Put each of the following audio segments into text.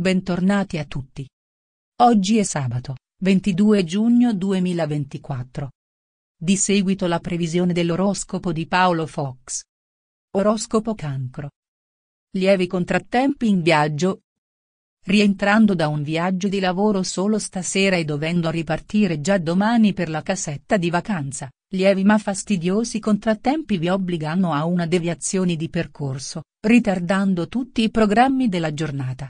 Bentornati a tutti. Oggi è sabato, 22 giugno 2024. Di seguito la previsione dell'oroscopo di Paolo Fox. Oroscopo Cancro. Lievi contrattempi in viaggio. Rientrando da un viaggio di lavoro solo stasera e dovendo ripartire già domani per la casetta di vacanza, lievi ma fastidiosi contrattempi vi obbligano a una deviazione di percorso, ritardando tutti i programmi della giornata.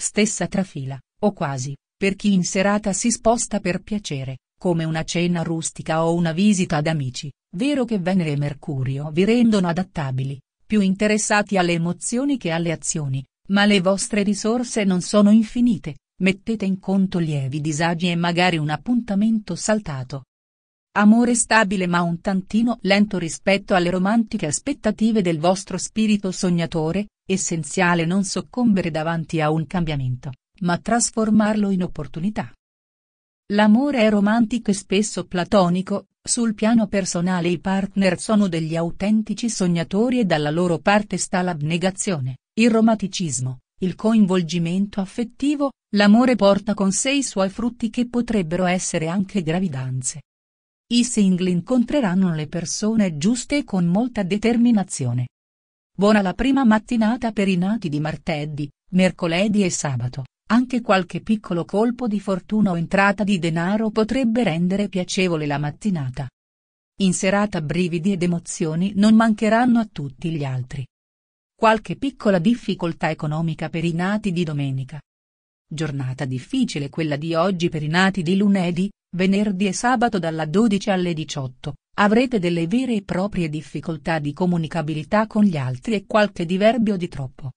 Stessa trafila, o quasi, per chi in serata si sposta per piacere, come una cena rustica o una visita ad amici, vero che Venere e Mercurio vi rendono adattabili, più interessati alle emozioni che alle azioni, ma le vostre risorse non sono infinite, mettete in conto lievi disagi e magari un appuntamento saltato. Amore stabile ma un tantino lento rispetto alle romantiche aspettative del vostro spirito sognatore, Essenziale non soccombere davanti a un cambiamento, ma trasformarlo in opportunità. L'amore è romantico e spesso platonico, sul piano personale i partner sono degli autentici sognatori e dalla loro parte sta l'abnegazione, il romanticismo, il coinvolgimento affettivo, l'amore porta con sé i suoi frutti che potrebbero essere anche gravidanze. I single incontreranno le persone giuste e con molta determinazione. Buona la prima mattinata per i nati di martedì, mercoledì e sabato, anche qualche piccolo colpo di fortuna o entrata di denaro potrebbe rendere piacevole la mattinata. In serata brividi ed emozioni non mancheranno a tutti gli altri. Qualche piccola difficoltà economica per i nati di domenica. Giornata difficile quella di oggi per i nati di lunedì, venerdì e sabato dalla 12 alle 18, avrete delle vere e proprie difficoltà di comunicabilità con gli altri e qualche diverbio di troppo.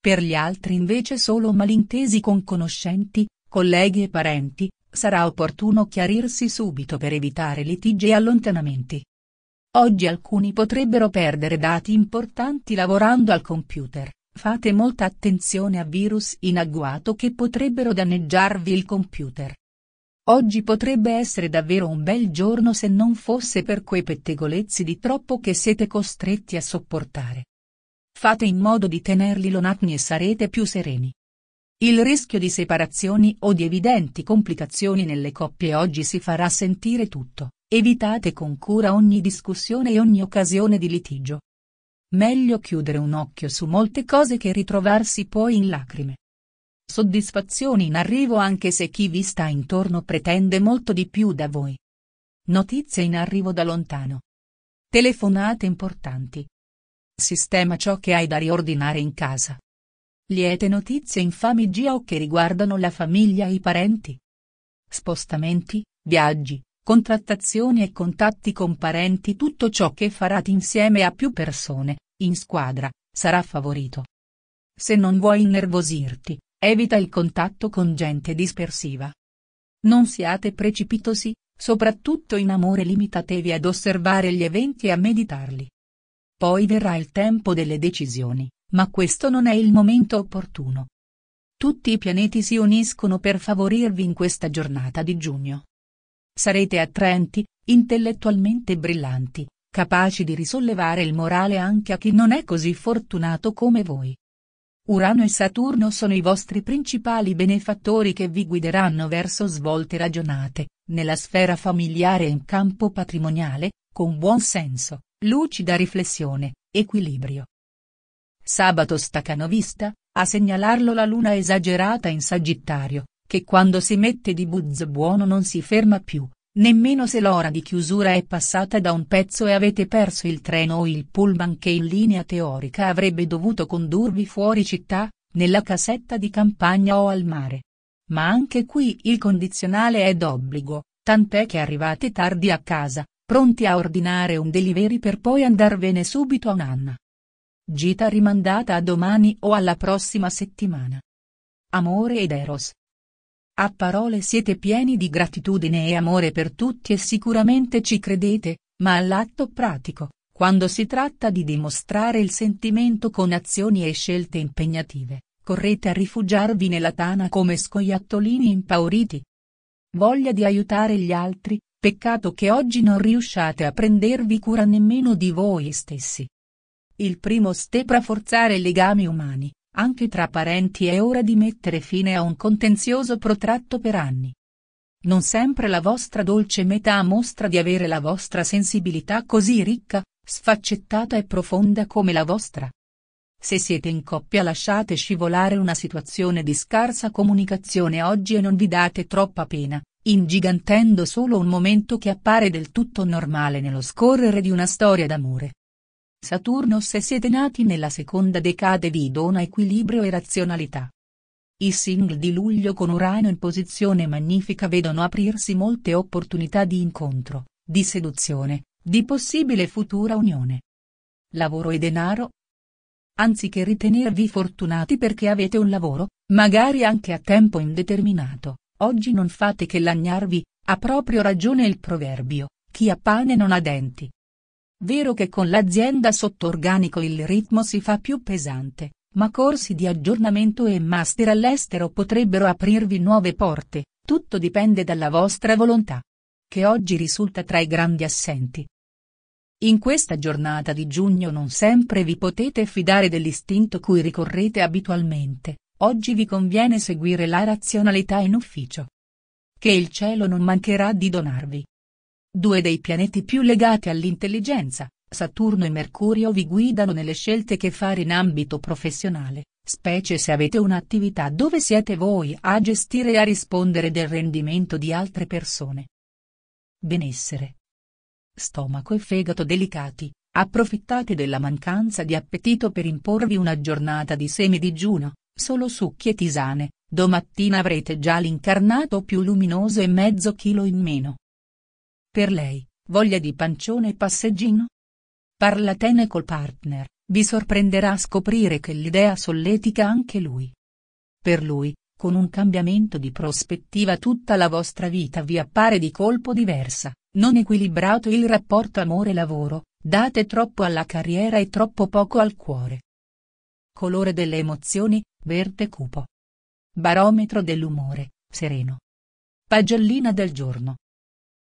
Per gli altri invece solo malintesi con conoscenti, colleghi e parenti, sarà opportuno chiarirsi subito per evitare litigi e allontanamenti. Oggi alcuni potrebbero perdere dati importanti lavorando al computer, fate molta attenzione a virus in agguato che potrebbero danneggiarvi il computer. Oggi potrebbe essere davvero un bel giorno se non fosse per quei pettegolezzi di troppo che siete costretti a sopportare. Fate in modo di tenerli lonatni e sarete più sereni. Il rischio di separazioni o di evidenti complicazioni nelle coppie oggi si farà sentire tutto, evitate con cura ogni discussione e ogni occasione di litigio. Meglio chiudere un occhio su molte cose che ritrovarsi poi in lacrime. Soddisfazioni in arrivo anche se chi vi sta intorno pretende molto di più da voi. Notizie in arrivo da lontano. Telefonate importanti. Sistema ciò che hai da riordinare in casa. Liete notizie infami GO che riguardano la famiglia e i parenti. Spostamenti, viaggi, contrattazioni e contatti con parenti tutto ciò che farate insieme a più persone, in squadra, sarà favorito. Se non vuoi innervosirti, Evita il contatto con gente dispersiva. Non siate precipitosi, soprattutto in amore limitatevi ad osservare gli eventi e a meditarli. Poi verrà il tempo delle decisioni, ma questo non è il momento opportuno. Tutti i pianeti si uniscono per favorirvi in questa giornata di giugno. Sarete attraenti, intellettualmente brillanti, capaci di risollevare il morale anche a chi non è così fortunato come voi. Urano e Saturno sono i vostri principali benefattori che vi guideranno verso svolte ragionate, nella sfera familiare e in campo patrimoniale, con buon senso, lucida riflessione, equilibrio. Sabato vista, a segnalarlo la luna esagerata in Sagittario, che quando si mette di buzz buono non si ferma più, Nemmeno se l'ora di chiusura è passata da un pezzo e avete perso il treno o il pullman che in linea teorica avrebbe dovuto condurvi fuori città, nella casetta di campagna o al mare. Ma anche qui il condizionale è d'obbligo, tant'è che arrivate tardi a casa, pronti a ordinare un delivery per poi andarvene subito a nanna. Gita rimandata a domani o alla prossima settimana. Amore ed Eros, a parole siete pieni di gratitudine e amore per tutti e sicuramente ci credete, ma all'atto pratico, quando si tratta di dimostrare il sentimento con azioni e scelte impegnative, correte a rifugiarvi nella tana come scoiattolini impauriti. Voglia di aiutare gli altri, peccato che oggi non riusciate a prendervi cura nemmeno di voi stessi. Il primo step a forzare legami umani, anche tra parenti è ora di mettere fine a un contenzioso protratto per anni. Non sempre la vostra dolce metà mostra di avere la vostra sensibilità così ricca, sfaccettata e profonda come la vostra. Se siete in coppia lasciate scivolare una situazione di scarsa comunicazione oggi e non vi date troppa pena, ingigantendo solo un momento che appare del tutto normale nello scorrere di una storia d'amore. Saturno se siete nati nella seconda decade vi dona equilibrio e razionalità. I single di luglio con Urano in posizione magnifica vedono aprirsi molte opportunità di incontro, di seduzione, di possibile futura unione. Lavoro e denaro? Anziché ritenervi fortunati perché avete un lavoro, magari anche a tempo indeterminato, oggi non fate che lagnarvi, ha proprio ragione il proverbio, chi ha pane non ha denti. Vero che con l'azienda sotto organico il ritmo si fa più pesante, ma corsi di aggiornamento e master all'estero potrebbero aprirvi nuove porte, tutto dipende dalla vostra volontà. Che oggi risulta tra i grandi assenti. In questa giornata di giugno non sempre vi potete fidare dell'istinto cui ricorrete abitualmente, oggi vi conviene seguire la razionalità in ufficio. Che il cielo non mancherà di donarvi. Due dei pianeti più legati all'intelligenza, Saturno e Mercurio vi guidano nelle scelte che fare in ambito professionale, specie se avete un'attività dove siete voi a gestire e a rispondere del rendimento di altre persone. Benessere. Stomaco e fegato delicati, approfittate della mancanza di appetito per imporvi una giornata di digiuno, solo succhi e tisane, domattina avrete già l'incarnato più luminoso e mezzo chilo in meno. Per lei, voglia di pancione e passeggino? Parlatene col partner, vi sorprenderà scoprire che l'idea solletica anche lui. Per lui, con un cambiamento di prospettiva tutta la vostra vita vi appare di colpo diversa, non equilibrato il rapporto amore-lavoro, date troppo alla carriera e troppo poco al cuore. Colore delle emozioni, verde cupo. Barometro dell'umore, sereno. Pagellina del giorno